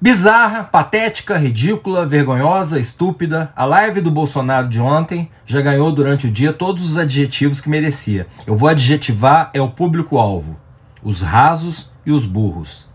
Bizarra, patética, ridícula, vergonhosa, estúpida, a live do Bolsonaro de ontem já ganhou durante o dia todos os adjetivos que merecia. Eu vou adjetivar é o público-alvo: os rasos e os burros.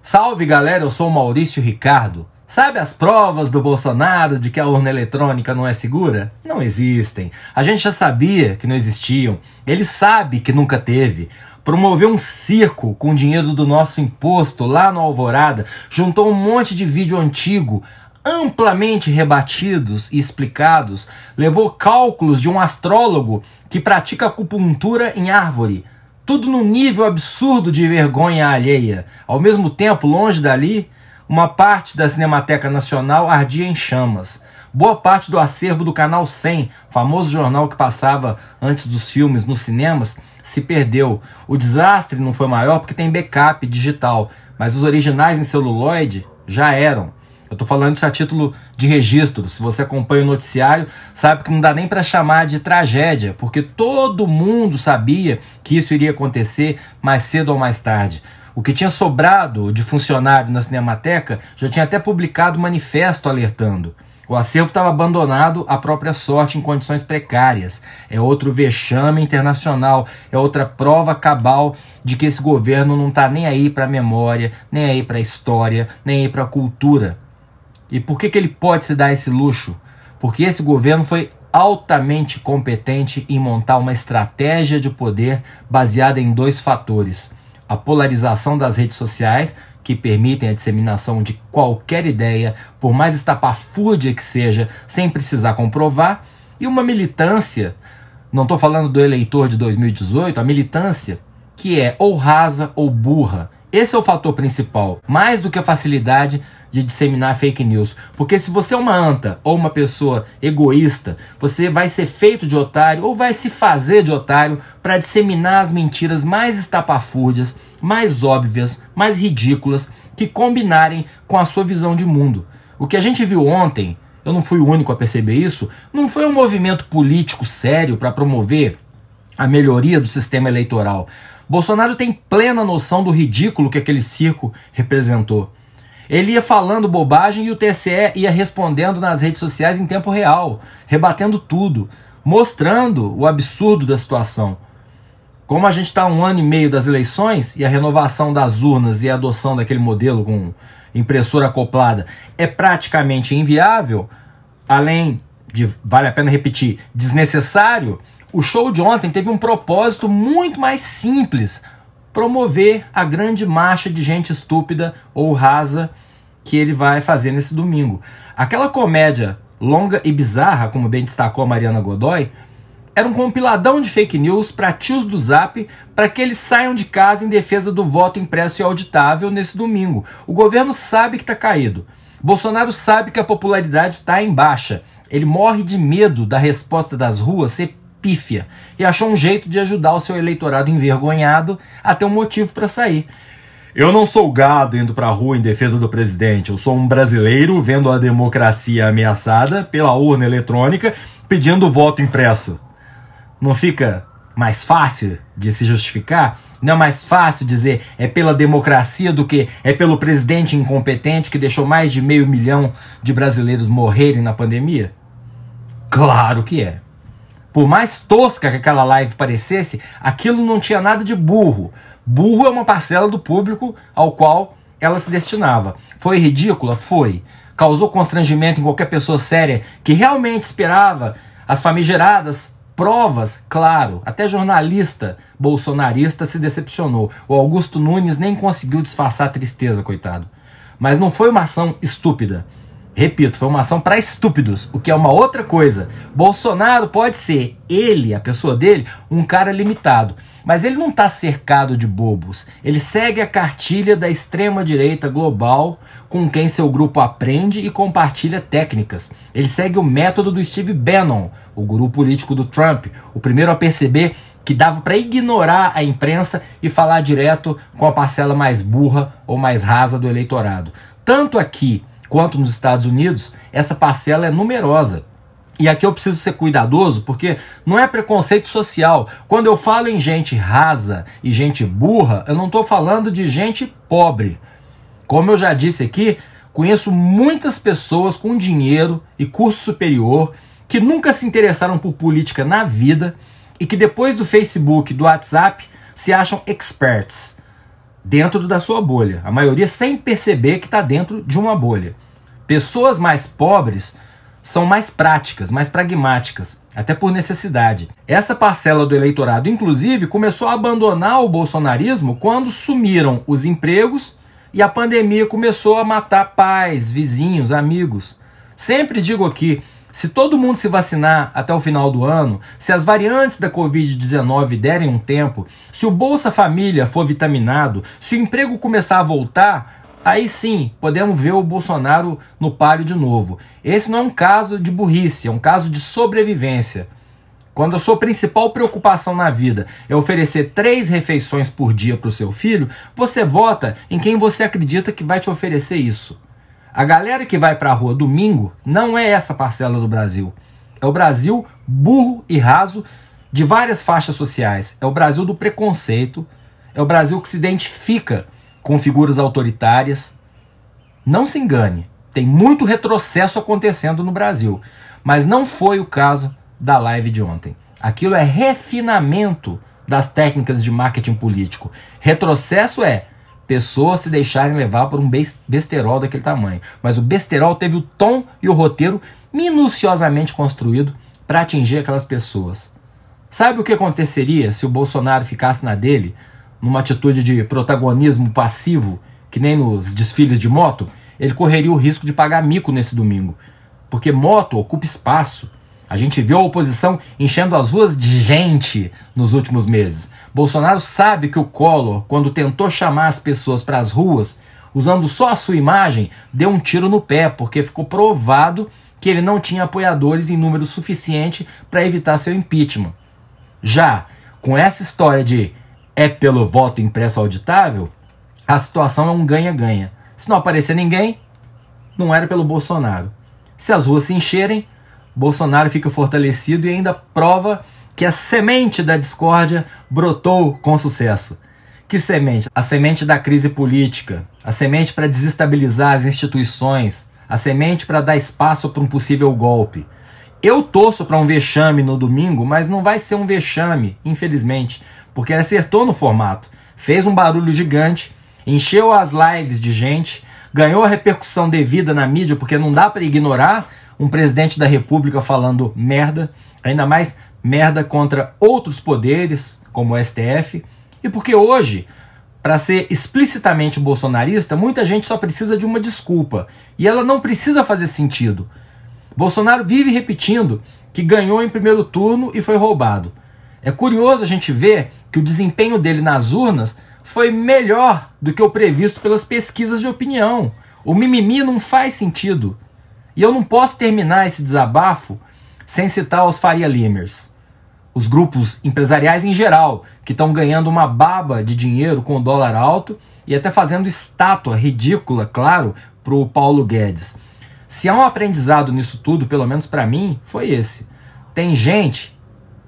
Salve galera, eu sou Maurício Ricardo. Sabe as provas do Bolsonaro de que a urna eletrônica não é segura? Não existem. A gente já sabia que não existiam. Ele sabe que nunca teve promoveu um circo com dinheiro do nosso imposto lá no Alvorada, juntou um monte de vídeo antigo, amplamente rebatidos e explicados, levou cálculos de um astrólogo que pratica acupuntura em árvore. Tudo num nível absurdo de vergonha alheia. Ao mesmo tempo, longe dali, uma parte da Cinemateca Nacional ardia em chamas. Boa parte do acervo do Canal 100, famoso jornal que passava antes dos filmes nos cinemas, se perdeu. O desastre não foi maior porque tem backup digital, mas os originais em celuloide já eram. Eu estou falando isso a título de registro. Se você acompanha o noticiário, sabe que não dá nem para chamar de tragédia, porque todo mundo sabia que isso iria acontecer mais cedo ou mais tarde. O que tinha sobrado de funcionário na Cinemateca já tinha até publicado manifesto alertando. O acervo estava abandonado à própria sorte em condições precárias. É outro vexame internacional, é outra prova cabal de que esse governo não está nem aí para a memória, nem aí para a história, nem aí para a cultura. E por que, que ele pode se dar esse luxo? Porque esse governo foi altamente competente em montar uma estratégia de poder baseada em dois fatores: a polarização das redes sociais que permitem a disseminação de qualquer ideia, por mais estapafúrdia que seja, sem precisar comprovar, e uma militância, não estou falando do eleitor de 2018, a militância que é ou rasa ou burra, esse é o fator principal, mais do que a facilidade de disseminar fake news. Porque se você é uma anta ou uma pessoa egoísta, você vai ser feito de otário ou vai se fazer de otário para disseminar as mentiras mais estapafúrdias, mais óbvias, mais ridículas que combinarem com a sua visão de mundo. O que a gente viu ontem, eu não fui o único a perceber isso, não foi um movimento político sério para promover a melhoria do sistema eleitoral. Bolsonaro tem plena noção do ridículo que aquele circo representou. Ele ia falando bobagem e o TSE ia respondendo nas redes sociais em tempo real, rebatendo tudo, mostrando o absurdo da situação. Como a gente está um ano e meio das eleições e a renovação das urnas e a adoção daquele modelo com impressora acoplada é praticamente inviável, além de, vale a pena repetir, desnecessário, o show de ontem teve um propósito muito mais simples: promover a grande marcha de gente estúpida ou rasa que ele vai fazer nesse domingo. Aquela comédia longa e bizarra, como bem destacou a Mariana Godoy, era um compiladão de fake news para tios do Zap para que eles saiam de casa em defesa do voto impresso e auditável nesse domingo. O governo sabe que está caído. Bolsonaro sabe que a popularidade está em baixa. Ele morre de medo da resposta das ruas ser pífia e achou um jeito de ajudar o seu eleitorado envergonhado a ter um motivo para sair. Eu não sou gado indo para a rua em defesa do presidente. Eu sou um brasileiro vendo a democracia ameaçada pela urna eletrônica pedindo voto impresso. Não fica mais fácil de se justificar? Não é mais fácil dizer é pela democracia do que é pelo presidente incompetente que deixou mais de meio milhão de brasileiros morrerem na pandemia? Claro que é. Por mais tosca que aquela live parecesse, aquilo não tinha nada de burro. Burro é uma parcela do público ao qual ela se destinava. Foi ridícula? Foi. Causou constrangimento em qualquer pessoa séria que realmente esperava as famigeradas provas? Claro. Até jornalista bolsonarista se decepcionou. O Augusto Nunes nem conseguiu disfarçar a tristeza, coitado. Mas não foi uma ação estúpida. Repito, foi uma ação para estúpidos, o que é uma outra coisa. Bolsonaro pode ser ele, a pessoa dele, um cara limitado, mas ele não está cercado de bobos. Ele segue a cartilha da extrema direita global, com quem seu grupo aprende e compartilha técnicas. Ele segue o método do Steve Bannon, o guru político do Trump, o primeiro a perceber que dava para ignorar a imprensa e falar direto com a parcela mais burra ou mais rasa do eleitorado. Tanto aqui quanto nos Estados Unidos, essa parcela é numerosa. E aqui eu preciso ser cuidadoso porque não é preconceito social. Quando eu falo em gente rasa e gente burra, eu não estou falando de gente pobre. Como eu já disse aqui, conheço muitas pessoas com dinheiro e curso superior que nunca se interessaram por política na vida e que depois do Facebook, do WhatsApp, se acham experts dentro da sua bolha. A maioria sem perceber que está dentro de uma bolha. Pessoas mais pobres são mais práticas, mais pragmáticas, até por necessidade. Essa parcela do eleitorado, inclusive, começou a abandonar o bolsonarismo quando sumiram os empregos e a pandemia começou a matar pais, vizinhos, amigos. Sempre digo aqui, se todo mundo se vacinar até o final do ano, se as variantes da Covid-19 derem um tempo, se o Bolsa Família for vitaminado, se o emprego começar a voltar, aí sim podemos ver o Bolsonaro no páreo de novo. Esse não é um caso de burrice, é um caso de sobrevivência. Quando a sua principal preocupação na vida é oferecer três refeições por dia para o seu filho, você vota em quem você acredita que vai te oferecer isso. A galera que vai para a rua domingo não é essa parcela do Brasil. É o Brasil burro e raso de várias faixas sociais. É o Brasil do preconceito. É o Brasil que se identifica com figuras autoritárias. Não se engane, tem muito retrocesso acontecendo no Brasil. Mas não foi o caso da live de ontem. Aquilo é refinamento das técnicas de marketing político. Retrocesso é pessoas se deixarem levar por um besterol daquele tamanho. Mas o besterol teve o tom e o roteiro minuciosamente construído para atingir aquelas pessoas. Sabe o que aconteceria se o Bolsonaro ficasse na dele, numa atitude de protagonismo passivo, que nem nos desfiles de moto? Ele correria o risco de pagar mico nesse domingo. Porque moto ocupa espaço, a gente viu a oposição enchendo as ruas de gente nos últimos meses. Bolsonaro sabe que o Collor, quando tentou chamar as pessoas para as ruas, usando só a sua imagem, deu um tiro no pé, porque ficou provado que ele não tinha apoiadores em número suficiente para evitar seu impeachment. Já com essa história de é pelo voto impresso auditável, a situação é um ganha-ganha. Se não aparecer ninguém, não era pelo Bolsonaro. Se as ruas se encherem, Bolsonaro fica fortalecido e ainda prova que a semente da discórdia brotou com sucesso. Que semente? A semente da crise política, a semente para desestabilizar as instituições, a semente para dar espaço para um possível golpe. Eu torço para um vexame no domingo, mas não vai ser um vexame, infelizmente, porque ele acertou no formato, fez um barulho gigante, encheu as lives de gente, ganhou a repercussão devida na mídia, porque não dá para ignorar um presidente da República falando merda, ainda mais merda contra outros poderes, como o STF, e porque hoje, para ser explicitamente bolsonarista, muita gente só precisa de uma desculpa, e ela não precisa fazer sentido. Bolsonaro vive repetindo que ganhou em primeiro turno e foi roubado. É curioso a gente ver que o desempenho dele nas urnas foi melhor do que o previsto pelas pesquisas de opinião. O mimimi não faz sentido. E eu não posso terminar esse desabafo sem citar os Faria Limers, os grupos empresariais em geral, que estão ganhando uma baba de dinheiro com o dólar alto e até fazendo estátua ridícula, claro, para o Paulo Guedes. Se há um aprendizado nisso tudo, pelo menos para mim, foi esse. Tem gente,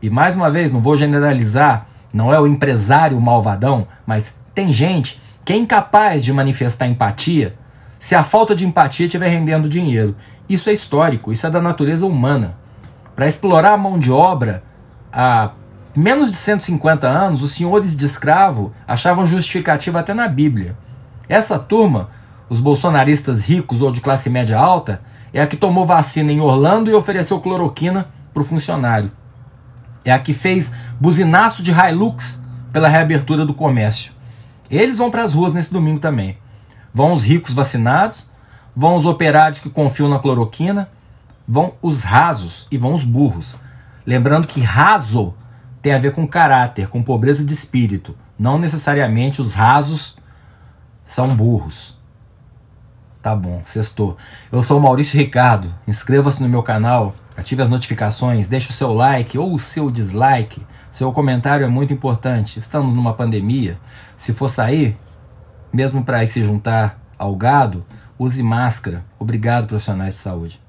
e mais uma vez, não vou generalizar, não é o empresário malvadão, mas tem gente que é incapaz de manifestar empatia se a falta de empatia estiver rendendo dinheiro. Isso é histórico, isso é da natureza humana. Para explorar a mão de obra, há menos de 150 anos, os senhores de escravo achavam justificativa até na Bíblia. Essa turma, os bolsonaristas ricos ou de classe média alta, é a que tomou vacina em Orlando e ofereceu cloroquina para o funcionário. É a que fez buzinaço de Hilux pela reabertura do comércio. Eles vão para as ruas nesse domingo também. Vão os ricos vacinados vão os operários que confiam na cloroquina, vão os rasos e vão os burros. Lembrando que raso tem a ver com caráter, com pobreza de espírito. Não necessariamente os rasos são burros. Tá bom, sextou. Eu sou o Maurício Ricardo. Inscreva-se no meu canal, ative as notificações, deixe o seu like ou o seu dislike. Seu comentário é muito importante. Estamos numa pandemia. Se for sair, mesmo para se juntar ao gado, Use máscara. Obrigado, profissionais de saúde.